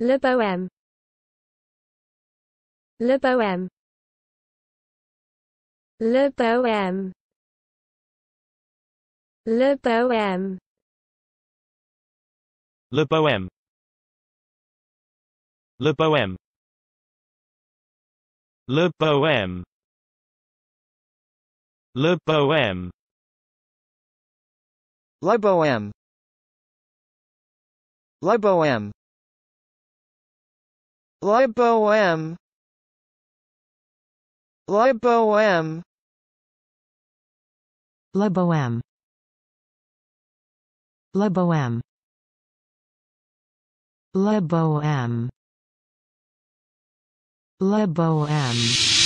Le Bohème Le Bohème Le Bohème Le Bohème Le Bohème Le Bohème Le Bohème Le Bohème Le Bohème Le Bohème Le Bohème Le Bohème Le Bohème Le